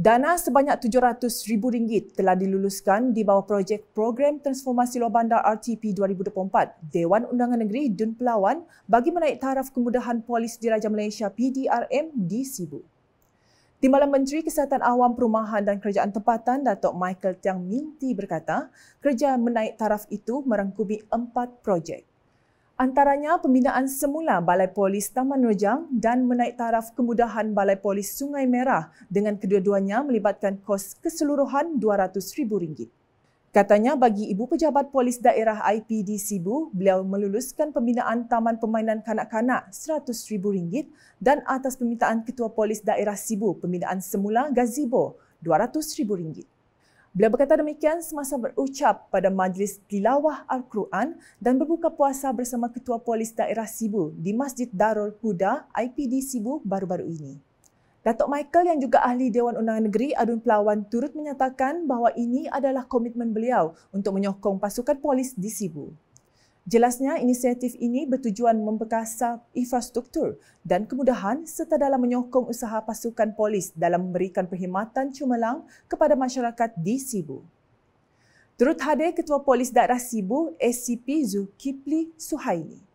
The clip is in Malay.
Dana sebanyak rm ringgit telah diluluskan di bawah projek Program Transformasi Luar Bandar RTP 2024. Dewan Undangan Negeri Dun Pelawan bagi menaik taraf kemudahan polis diraja Malaysia PDRM di Sibu. Timbalan Menteri Kesihatan Awam Perumahan dan Kerajaan Tempatan Datuk Michael Tiang Minti berkata, kerja menaik taraf itu merangkumi empat projek antaranya pembinaan semula Balai Polis Taman Rejang dan menaik taraf kemudahan Balai Polis Sungai Merah dengan kedua-duanya melibatkan kos keseluruhan RM200,000. Katanya bagi Ibu Pejabat Polis Daerah IPD Sibu, beliau meluluskan pembinaan Taman Permainan Kanak-Kanak RM100,000 dan atas permintaan Ketua Polis Daerah Sibu, pembinaan semula Gazibo RM200,000. Beliau berkata demikian semasa berucap pada majlis tilawah Al-Quran dan berbuka puasa bersama Ketua Polis Daerah Sibu di Masjid Darul Huda IPD Sibu baru-baru ini. Datuk Michael yang juga ahli Dewan Undangan Negeri Adun Pelawan turut menyatakan bahawa ini adalah komitmen beliau untuk menyokong pasukan polis di Sibu. Jelasnya, inisiatif ini bertujuan memperkasar infrastruktur dan kemudahan serta dalam menyokong usaha pasukan polis dalam memberikan perkhidmatan cemerlang kepada masyarakat di Sibu. Terut hadir Ketua Polis Daerah Sibu, SCP Zulkifli Suhaimi.